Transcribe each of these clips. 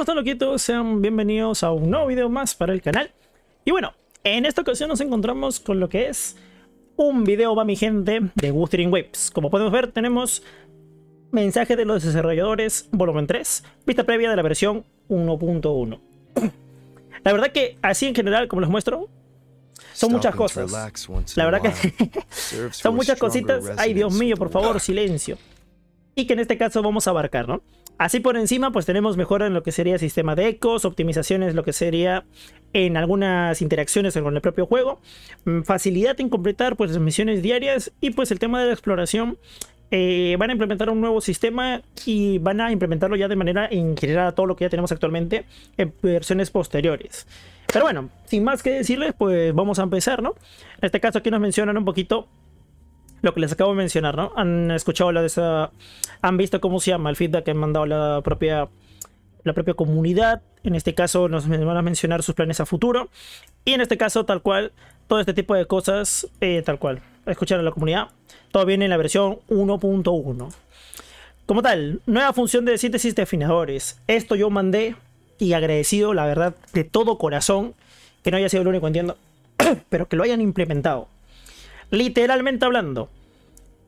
¿Cómo están loquitos? Sean bienvenidos a un nuevo video más para el canal. Y bueno, en esta ocasión nos encontramos con lo que es un video, va mi gente, de Wuthering Waves. Como podemos ver, tenemos mensaje de los desarrolladores, volumen 3, vista previa de la versión 1.1. La verdad que así en general, como les muestro, son muchas cosas. La verdad que son muchas cositas. Ay, Dios mío, por favor, silencio. Y que en este caso vamos a abarcar, ¿no? Así por encima, pues tenemos mejoras en lo que sería sistema de ecos, optimizaciones, lo que sería en algunas interacciones con el propio juego, mm, facilidad en completar pues las misiones diarias y pues el tema de la exploración. Eh, van a implementar un nuevo sistema y van a implementarlo ya de manera general a todo lo que ya tenemos actualmente en versiones posteriores. Pero bueno, sin más que decirles, pues vamos a empezar, ¿no? En este caso aquí nos mencionan un poquito lo que les acabo de mencionar, ¿no? Han escuchado la de esa. Han visto cómo se llama el feedback que han mandado la propia. La propia comunidad. En este caso, nos van a mencionar sus planes a futuro. Y en este caso, tal cual, todo este tipo de cosas, eh, tal cual. Escuchar a la comunidad. Todo viene en la versión 1.1. Como tal, nueva función de síntesis de afinadores. Esto yo mandé y agradecido, la verdad, de todo corazón, que no haya sido el único, entiendo, pero que lo hayan implementado. Literalmente hablando,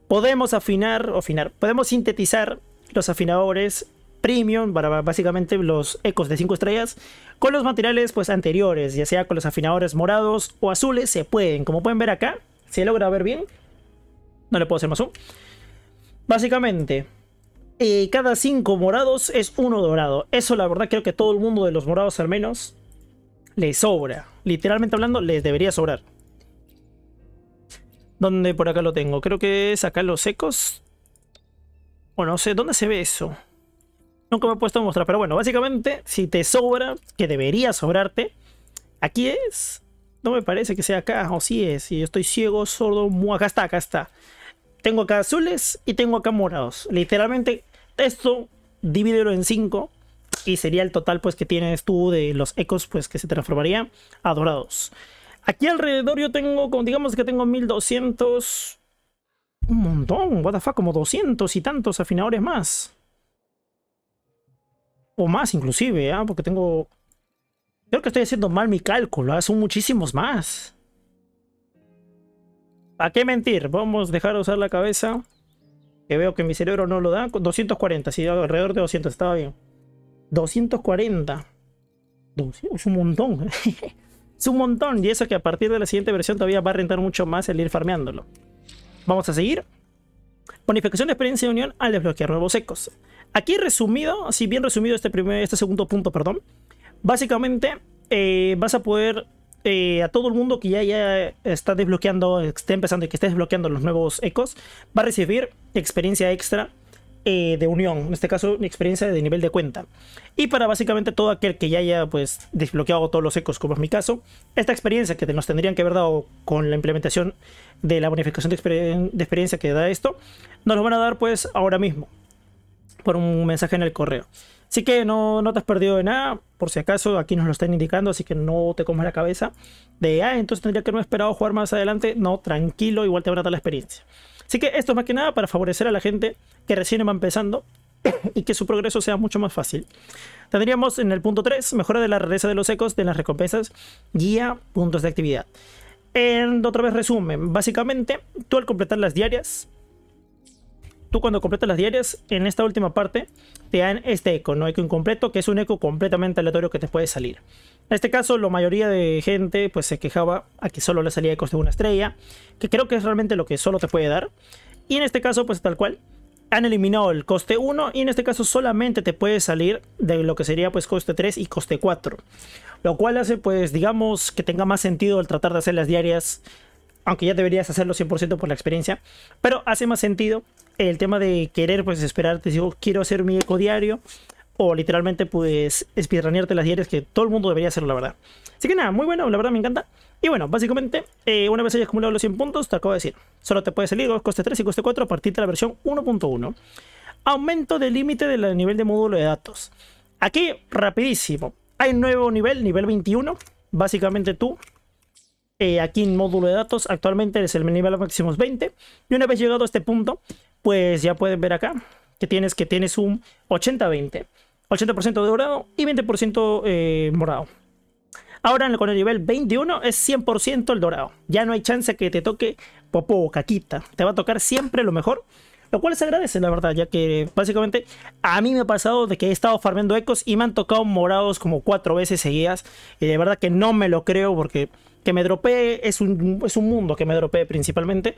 podemos afinar, afinar, podemos sintetizar los afinadores premium, para básicamente los ecos de 5 estrellas, con los materiales pues anteriores, ya sea con los afinadores morados o azules, se pueden. Como pueden ver acá, se logra ver bien. No le puedo hacer más zoom. Básicamente, eh, cada 5 morados es uno dorado. Eso la verdad creo que todo el mundo de los morados al menos le sobra. Literalmente hablando, les debería sobrar. ¿Dónde por acá lo tengo? Creo que es acá los ecos. O no sé, ¿dónde se ve eso? Nunca me he puesto a mostrar, pero bueno, básicamente, si te sobra, que debería sobrarte, aquí es. No me parece que sea acá, o si sí es. y yo estoy ciego, sordo, mua, acá está, acá está. Tengo acá azules y tengo acá morados. Literalmente, esto divídelo en 5 y sería el total pues que tienes tú de los ecos pues que se transformaría a dorados. Aquí alrededor yo tengo, digamos que tengo 1200... Un montón, what the fuck, como 200 y tantos afinadores más. O más inclusive, ¿eh? porque tengo... Creo que estoy haciendo mal mi cálculo, ¿ah? son muchísimos más. ¿A qué mentir? Vamos a dejar usar la cabeza. Que veo que mi cerebro no lo da. 240, sí, alrededor de 200, estaba bien. 240. Es un montón. ¿eh? Es un montón. Y eso que a partir de la siguiente versión todavía va a rentar mucho más el ir farmeándolo. Vamos a seguir. Bonificación de experiencia de unión al desbloquear nuevos ecos. Aquí resumido, si bien resumido este, primer, este segundo punto, perdón. Básicamente eh, vas a poder eh, a todo el mundo que ya, ya está desbloqueando, esté empezando y que esté desbloqueando los nuevos ecos, va a recibir experiencia extra eh, de unión, en este caso mi experiencia de nivel de cuenta. Y para básicamente todo aquel que ya haya pues desbloqueado todos los ecos, como es mi caso, esta experiencia que nos tendrían que haber dado con la implementación de la bonificación de, experiencia que da esto, nos lo van a dar pues ahora mismo, por un mensaje en el correo. Así que no, te has perdido de nada, por si acaso aquí nos lo están indicando, así que no te comas la cabeza de, ah, entonces tendría que no esperado jugar más adelante. No, tranquilo, igual te a dar la experiencia. Así que esto es más que nada para favorecer a la gente que recién va empezando y que su progreso sea mucho más fácil. Tendríamos en el punto 3, mejora de la rareza de los ecos, de las recompensas, guía, puntos de actividad. En otra vez resumen, básicamente tú al completar las diarias, tú cuando completas las diarias, en esta última parte te dan este eco, no eco incompleto, que es un eco completamente aleatorio que te puede salir. En este caso, la mayoría de gente pues, se quejaba a que solo le salía de coste una estrella, que creo que es realmente lo que solo te puede dar. Y en este caso, pues tal cual, han eliminado el coste 1 y en este caso solamente te puede salir de lo que sería pues coste 3 y coste 4. Lo cual hace pues digamos que tenga más sentido el tratar de hacer las diarias, aunque ya deberías hacerlo 100% por la experiencia, pero hace más sentido el tema de querer pues esperarte, digo, quiero hacer mi eco diario, o literalmente pues espirranearte las diarias que todo el mundo debería hacerlo, la verdad. Así que nada, muy bueno, la verdad me encanta. Y bueno, básicamente, eh, una vez hayas acumulado los 100 puntos, te acabo de decir, solo te puede salir coste 3 y coste 4 a partir de la versión 1.1. Aumento del límite del nivel de módulo de datos. Aquí, rapidísimo, hay un nuevo nivel, nivel 21. Básicamente tú, eh, aquí en módulo de datos, actualmente es el nivel máximo 20. Y una vez llegado a este punto, pues ya puedes ver acá que tienes que tienes un 80-20. 80% dorado y 20% eh, morado. Ahora con el nivel 21 es 100% el dorado. Ya no hay chance que te toque popo o caquita. Te va a tocar siempre lo mejor. Lo cual se agradece, la verdad, ya que básicamente a mí me ha pasado de que he estado farmeando ecos y me han tocado morados como cuatro veces seguidas. Y de verdad que no me lo creo porque que me dropee es un, es un mundo que me dropee principalmente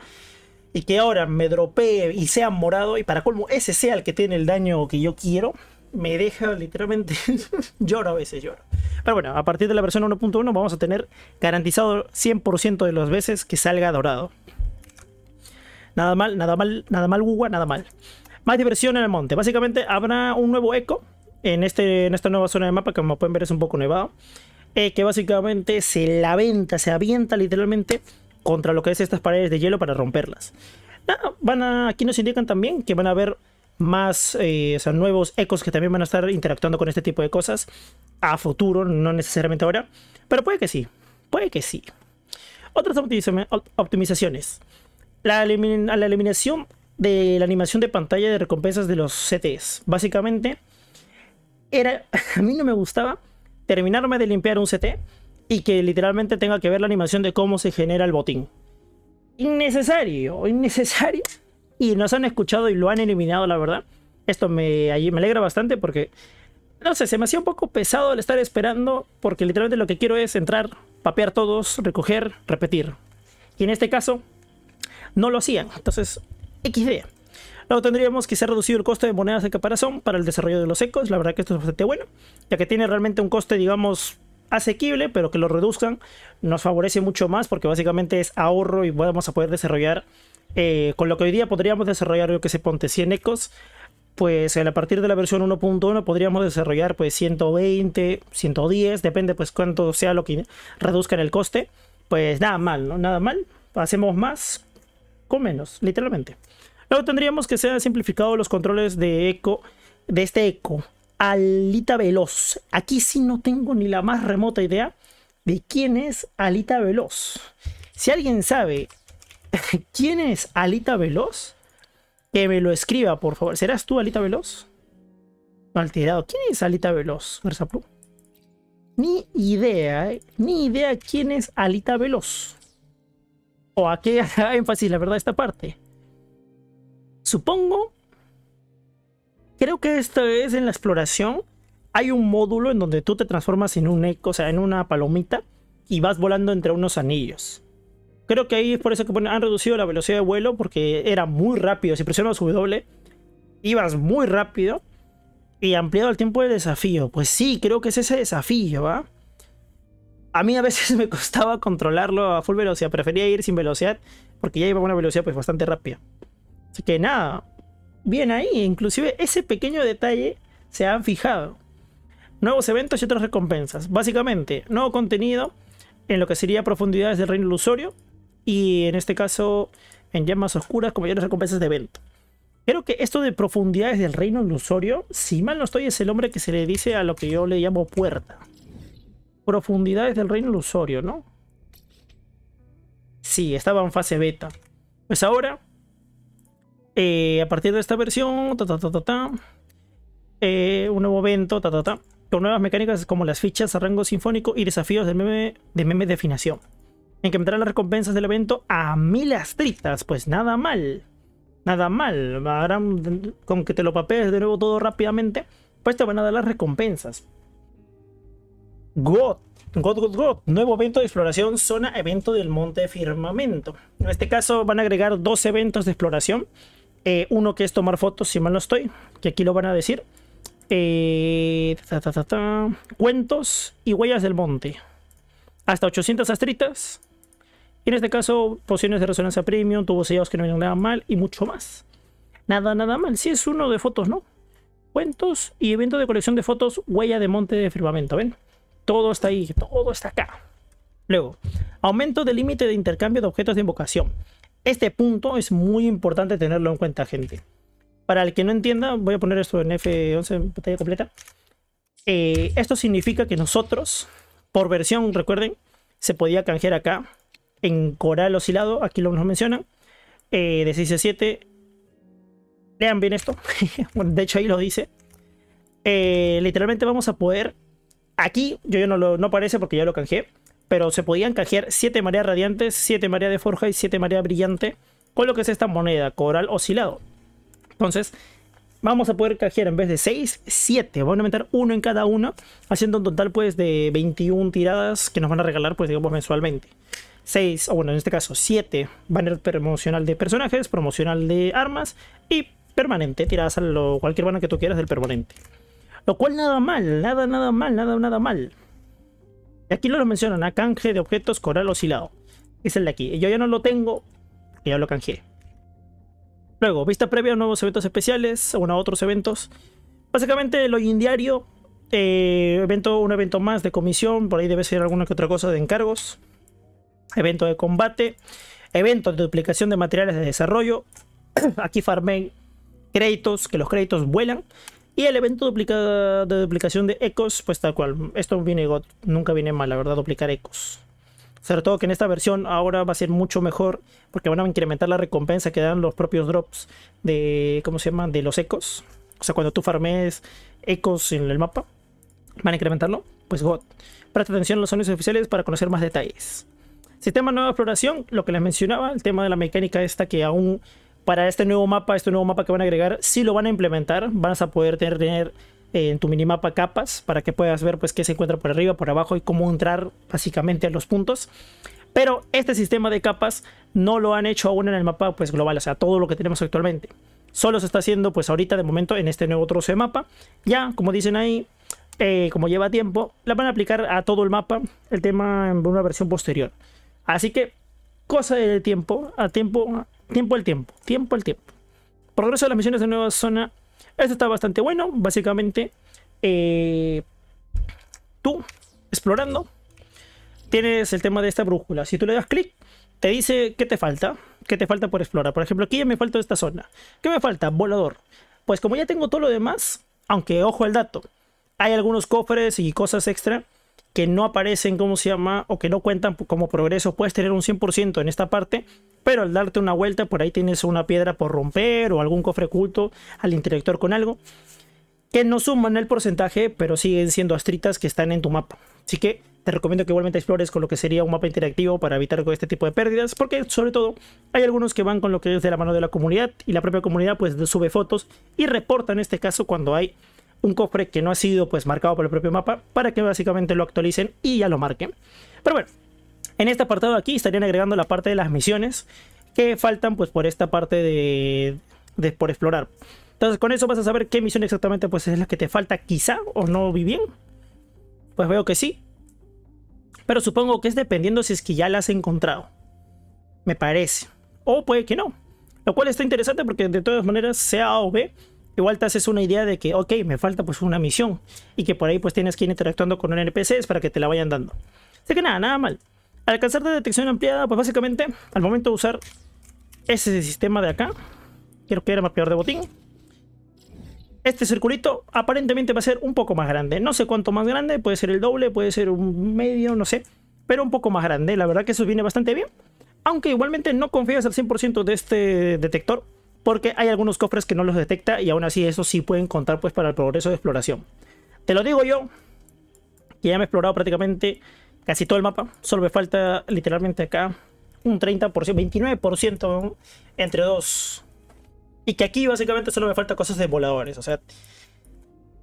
y que ahora me dropee y sea morado y para colmo ese sea el que tiene el daño que yo quiero, me deja literalmente. lloro a veces, lloro. Pero bueno, a partir de la versión 1.1 vamos a tener garantizado 100% de las veces que salga dorado. Nada mal, nada mal, nada mal, mal, nada mal. Más diversión en el monte. Básicamente habrá un nuevo eco en, este, en esta nueva zona de mapa que como pueden ver es un poco nevado. Eh, que básicamente se laventa, se avienta literalmente contra lo que es estas paredes de hielo para romperlas. van aquí nos indican también que van a haber más eh, o sea, nuevos ecos que también van a estar interactuando con este tipo de cosas a futuro, no necesariamente ahora, pero puede que sí, puede que sí. Otras optimizaciones. La, la eliminación de la animación de pantalla de recompensas de los CTs. Básicamente, era, a mí no me gustaba terminarme de limpiar un CT y que literalmente tenga que ver la animación de cómo se genera el botín. Innecesario, innecesario y nos han escuchado y lo han eliminado, la verdad. Esto me, allí me alegra bastante porque, no sé, se me hacía un poco pesado el estar esperando porque literalmente lo que quiero es entrar, papear todos, recoger, repetir. Y en este caso, no lo hacían. Entonces, XD. Luego tendríamos quizá reducido el coste de monedas de caparazón para el desarrollo de los ecos. La verdad que esto es bastante bueno, ya que tiene realmente un coste, digamos, asequible, pero que lo reduzcan nos favorece mucho más porque básicamente es ahorro y vamos a poder desarrollar eh, con lo que hoy día podríamos desarrollar, yo que se ponte 100 ecos, pues a partir de la versión 1.1 podríamos desarrollar pues 120, 110, depende pues cuánto sea lo que reduzcan el coste. Pues nada mal, ¿no? Nada mal. Hacemos más con menos, literalmente. Luego tendríamos que ser simplificado los controles de eco, de este eco. Alita Veloz. Aquí sí no tengo ni la más remota idea de quién es Alita Veloz. Si alguien sabe ¿Quién es Alita Veloz? Que me lo escriba, por favor. ¿Serás tú Alita Veloz? Mal tirado. ¿Quién es Alita Veloz, Versaplu. Ni idea, ¿eh? ni idea quién es Alita Veloz. O a qué énfasis, la verdad, esta parte. Supongo. Creo que esta es en la exploración. Hay un módulo en donde tú te transformas en un eco, o sea, en una palomita, y vas volando entre unos anillos. Creo que ahí es por eso que han reducido la velocidad de vuelo, porque era muy rápido. Si presionas W, ibas muy rápido y ampliado el tiempo de desafío. Pues sí, creo que es ese desafío, ¿va? A mí a veces me costaba controlarlo a full velocidad. Prefería ir sin velocidad porque ya iba a una velocidad pues bastante rápida. Así que nada, bien ahí. Inclusive ese pequeño detalle se han fijado. Nuevos eventos y otras recompensas. Básicamente, nuevo contenido en lo que sería profundidades del reino ilusorio y en este caso en llamas oscuras como mayores recompensas de evento. Creo que esto de profundidades del reino ilusorio, si mal no estoy, es el hombre que se le dice a lo que yo le llamo puerta. Profundidades del reino ilusorio, ¿no? Sí, estaba en fase beta. Pues ahora, eh, a partir de esta versión, eh, un nuevo evento, con nuevas mecánicas como las fichas a rango sinfónico y desafíos de meme de, meme de afinación. En que entrarán las recompensas del evento a mil astritas, pues nada mal. Nada mal. con que te lo papees de nuevo todo rápidamente, pues te van a dar las recompensas. God. God, God, God. Nuevo evento de exploración, zona evento del monte firmamento. En este caso van a agregar dos eventos de exploración. Eh, uno que es tomar fotos, si mal no estoy, que aquí lo van a decir. Eh, cuentos y huellas del monte hasta 800 astritas. Y en este caso, pociones de resonancia premium, tubos sellados que no vienen nada mal y mucho más. Nada, nada mal. Si es uno de fotos, ¿no? Cuentos y evento de colección de fotos, huella de monte de firmamento, ¿ven? Todo está ahí, todo está acá. Luego, aumento del límite de intercambio de objetos de invocación. Este punto es muy importante tenerlo en cuenta, gente. Para el que no entienda, voy a poner esto en F11 en pantalla completa. Eh, esto significa que nosotros por versión, recuerden, se podía canjear acá en coral oscilado, aquí lo nos mencionan, eh, de 6 a 7. Lean bien esto, de hecho ahí lo dice. Eh, literalmente vamos a poder, aquí yo, no lo no parece porque ya lo canjeé, pero se podían canjear 7 mareas radiantes, 7 mareas de forja y 7 mareas brillante, con lo que es esta moneda, coral oscilado. Entonces, vamos a poder canjear en vez de 6, 7. Vamos a aumentar uno en cada uno, haciendo un total pues de 21 tiradas que nos van a regalar pues digamos mensualmente. 6, o bueno, en este caso 7 banner promocional de personajes, promocional de armas y permanente, tiradas a cualquier banner que tú quieras del permanente. Lo cual nada mal, nada, nada mal, nada, nada mal. Y aquí lo mencionan, a canje de objetos coral oscilado. Es el de aquí. Yo ya no lo tengo, ya lo canjeé. Luego, vista previa a nuevos eventos especiales, bueno, a otros eventos. Básicamente el hoy diario, eh, evento, un evento más de comisión, por ahí debe ser alguna que otra cosa de encargos. Evento de combate, evento de duplicación de materiales de desarrollo. Aquí farmé créditos, que los créditos vuelan. Y el evento de duplicación de ecos, pues tal cual. Esto viene nunca viene mal, la verdad, duplicar ecos. Sobre todo que en esta versión ahora va a ser mucho mejor porque van a incrementar la recompensa que dan los propios drops de, ¿cómo se llama? De los ecos. O sea, cuando tú farmes ecos en el mapa, van a incrementarlo. Pues God. Presta atención a los sonidos oficiales para conocer más detalles. Sistema nueva exploración, lo que les mencionaba, el tema de la mecánica esta que aún para este nuevo mapa, este nuevo mapa que van a agregar, si lo van a implementar, Van a poder tener en tu minimapa capas para que puedas ver pues qué se encuentra por arriba, por abajo y cómo entrar básicamente a los puntos. Pero este sistema de capas no lo han hecho aún en el mapa pues global, o sea, todo lo que tenemos actualmente. Solo se está haciendo pues ahorita de momento en este nuevo trozo de mapa. Ya, como dicen ahí, eh, como lleva tiempo, la van a aplicar a todo el mapa, el tema en una versión posterior. Así que, cosa del tiempo, a tiempo, tiempo al tiempo, tiempo al tiempo. Progreso de las misiones de nueva zona esto está bastante bueno. Básicamente, eh, tú explorando, tienes el tema de esta brújula. Si tú le das clic, te dice qué te falta, qué te falta por explorar. Por ejemplo, aquí ya me falta esta zona. ¿Qué me falta? Volador. Pues como ya tengo todo lo demás, aunque ojo al dato, hay algunos cofres y cosas extra que no aparecen, como se llama? O que no cuentan como progreso. Puedes tener un 100% en esta parte pero al darte una vuelta por ahí tienes una piedra por romper o algún cofre oculto al interactor con algo que no suman el porcentaje, pero siguen siendo astritas que están en tu mapa. Así que te recomiendo que igualmente explores con lo que sería un mapa interactivo para evitar este tipo de pérdidas, porque sobre todo hay algunos que van con lo que es de la mano de la comunidad y la propia comunidad pues sube fotos y reporta en este caso cuando hay un cofre que no ha sido pues marcado por el propio mapa para que básicamente lo actualicen y ya lo marquen. Pero bueno, en este apartado aquí estarían agregando la parte de las misiones que faltan pues por esta parte de, por explorar. Entonces con eso vas a saber qué misión exactamente pues es la que te falta quizá o no vi bien. Pues veo que sí. Pero supongo que es dependiendo si es que ya la has encontrado. Me parece. O puede que no. Lo cual está interesante porque de todas maneras, sea A o B, igual te haces una idea de que, ok, me falta pues una misión. Y que por ahí pues tienes que ir interactuando con NPCs para que te la vayan dando. Así que nada, nada mal. Alcanzar de detección ampliada, pues básicamente al momento de usar ese sistema de acá, quiero que era mapeador de botín. Este circulito aparentemente va a ser un poco más grande. No sé cuánto más grande, puede ser el doble, puede ser un medio, no sé. Pero un poco más grande, la verdad que eso viene bastante bien. Aunque igualmente no confías al 100% de este detector, porque hay algunos cofres que no los detecta y aún así eso sí pueden contar pues para el progreso de exploración. Te lo digo yo, que ya me he explorado prácticamente casi todo el mapa. Solo me falta literalmente acá un 30%, 29% entre dos. Y que aquí básicamente solo me falta cosas de voladores, o sea,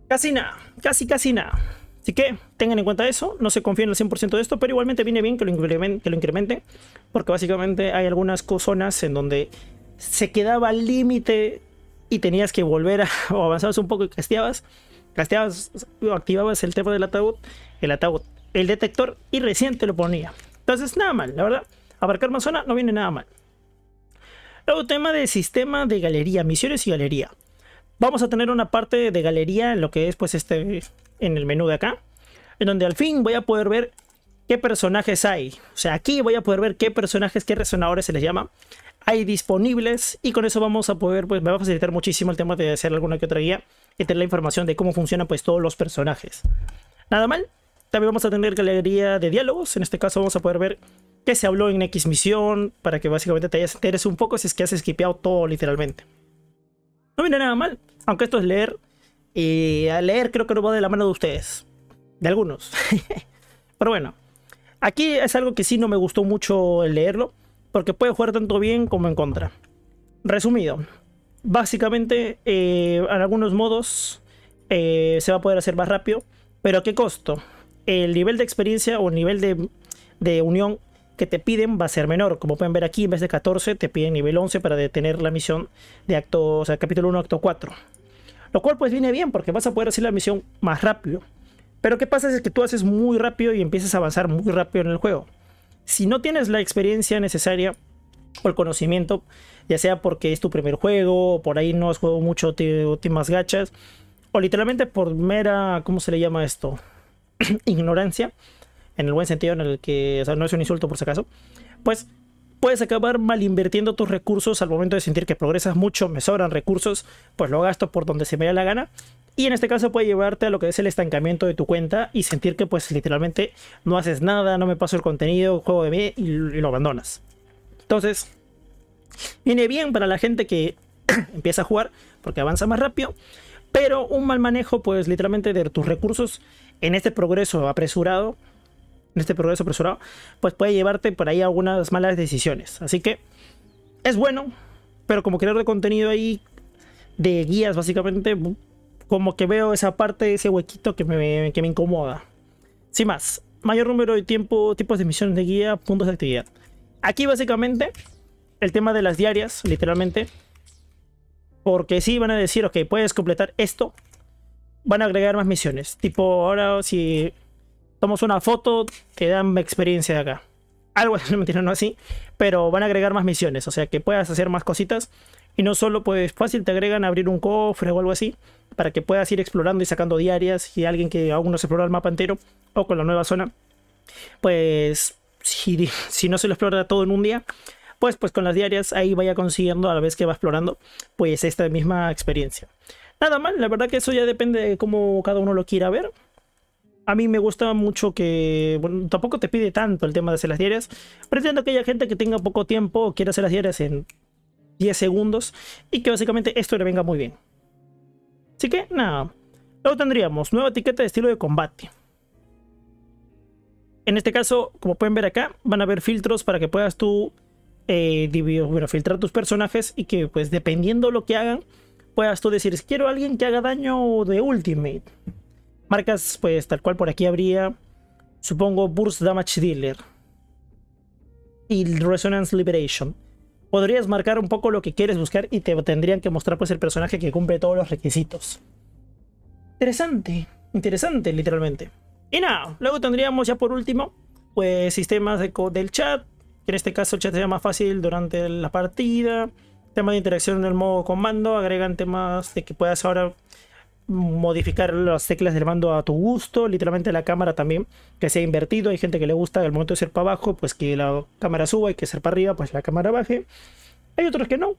casi nada, casi casi nada. Así que tengan en cuenta eso, no se confíen al 100% de esto, pero igualmente viene bien que lo, que lo incrementen, porque básicamente hay algunas zonas en donde se quedaba al límite y tenías que volver a, o avanzabas un poco y casteabas, casteabas o activabas el tema del ataúd, el ataúd el detector y reciente lo ponía. Entonces, nada mal, la verdad. Abarcar más zona no viene nada mal. Luego, tema de sistema de galería, misiones y galería. Vamos a tener una parte de galería en lo que es, pues, este, en el menú de acá. En donde al fin voy a poder ver qué personajes hay. O sea, aquí voy a poder ver qué personajes, qué resonadores se les llama. Hay disponibles y con eso vamos a poder, pues me va a facilitar muchísimo el tema de hacer alguna que otra guía y tener la información de cómo funcionan pues todos los personajes. Nada mal, también vamos a tener galería de diálogos. En este caso vamos a poder ver qué se habló en X misión para que básicamente te hayas enteres un poco si es que has esquipeado todo literalmente. No viene nada mal, aunque esto es leer. Y a leer creo que no va de la mano de ustedes. De algunos. Pero bueno. Aquí es algo que sí no me gustó mucho el leerlo. Porque puede jugar tanto bien como en contra. Resumido. Básicamente, eh, en algunos modos eh, se va a poder hacer más rápido. Pero ¿a qué costo? el nivel de experiencia o el nivel de, unión que te piden va a ser menor. Como pueden ver aquí, en vez de 14, te piden nivel 11 para detener la misión de acto, o sea, capítulo 1, acto 4. Lo cual pues viene bien porque vas a poder hacer la misión más rápido. Pero qué pasa es que tú haces muy rápido y empiezas a avanzar muy rápido en el juego. Si no tienes la experiencia necesaria o el conocimiento, ya sea porque es tu primer juego, o por ahí no has jugado mucho últimas gachas, o literalmente por mera, ¿cómo se le llama esto? ignorancia, en el buen sentido en el que, o sea, no es un insulto por si acaso, pues puedes acabar mal invirtiendo tus recursos al momento de sentir que progresas mucho, me sobran recursos, pues lo gasto por donde se me da la gana. Y en este caso puede llevarte a lo que es el estancamiento de tu cuenta y sentir que pues literalmente no haces nada, no me paso el contenido, juego de mí y lo abandonas. Entonces, viene bien para la gente que empieza a jugar porque avanza más rápido, pero un mal manejo pues literalmente de tus recursos en este progreso apresurado, en este progreso apresurado, pues puede llevarte por ahí algunas malas decisiones. Así que es bueno, pero como creador de contenido ahí, de guías básicamente, como que veo esa parte, ese huequito que me, me incomoda. Sin más, mayor número de tiempo, tipos de misiones de guía, puntos de actividad. Aquí básicamente el tema de las diarias, literalmente. Porque si van a decir, ok, puedes completar esto, van a agregar más misiones. Tipo, ahora si tomas una foto, te dan experiencia de acá. Algo así, mentira, no así. Pero van a agregar más misiones, o sea que puedas hacer más cositas. Y no solo, pues fácil, te agregan abrir un cofre o algo así, para que puedas ir explorando y sacando diarias. Y alguien que aún no se explora el mapa entero, o con la nueva zona, pues si, si no se lo explora todo en un día, pues, pues con las diarias ahí vaya consiguiendo a la vez que va explorando, pues esta misma experiencia nada mal. La verdad que eso ya depende de cómo cada uno lo quiera ver. A mí me gusta mucho que, bueno, tampoco te pide tanto el tema de hacer las diarias. Pretendo que haya gente que tenga poco tiempo o quiera hacer las diarias en 10 segundos y que básicamente esto le venga muy bien. Así que nada, luego tendríamos nueva etiqueta de estilo de combate. En este caso, como pueden ver acá, van a haber filtros para que puedas tú eh, filtrar tus personajes y que pues dependiendo lo que hagan, puedas tú decir, quiero a alguien que haga daño de Ultimate. Marcas, pues tal cual por aquí habría, supongo, Burst Damage Dealer. Y Resonance Liberation. Podrías marcar un poco lo que quieres buscar y te tendrían que mostrar pues el personaje que cumple todos los requisitos. Interesante, interesante literalmente. Y nada, luego tendríamos ya por último, pues sistemas de del chat. Que en este caso el chat sería más fácil durante la partida Tema de interacción el modo mando, agregan temas de que puedas ahora modificar las teclas del mando a tu gusto, literalmente la cámara también que sea invertido, hay gente que le gusta al momento de ser para abajo, pues que la cámara suba y que ser para arriba, pues la cámara baje. Hay otros que no.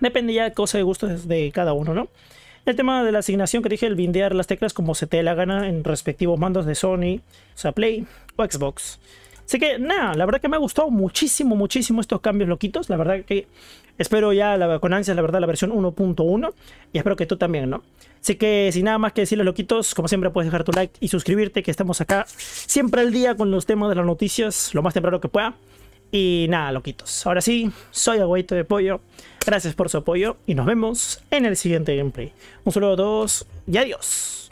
Depende ya de cosa de gusto de cada uno, ¿no? El tema de la asignación que dije, el bindear las teclas como se te la gana en respectivos mandos de Sony, o sea, Play o Xbox. Así que nada, la verdad que me ha gustado muchísimo, muchísimo estos cambios loquitos. La verdad que espero ya con ansias, la verdad, la versión 1.1. Y espero que tú también, ¿no? Así que sin nada más que decirles loquitos, como siempre puedes dejar tu like y suscribirte, que estamos acá siempre al día con los temas de las noticias, lo más temprano que pueda. Y nada, loquitos. Ahora sí, soy Agüito de Pollo. Gracias por su apoyo y nos vemos en el siguiente gameplay. Un saludo a todos y adiós.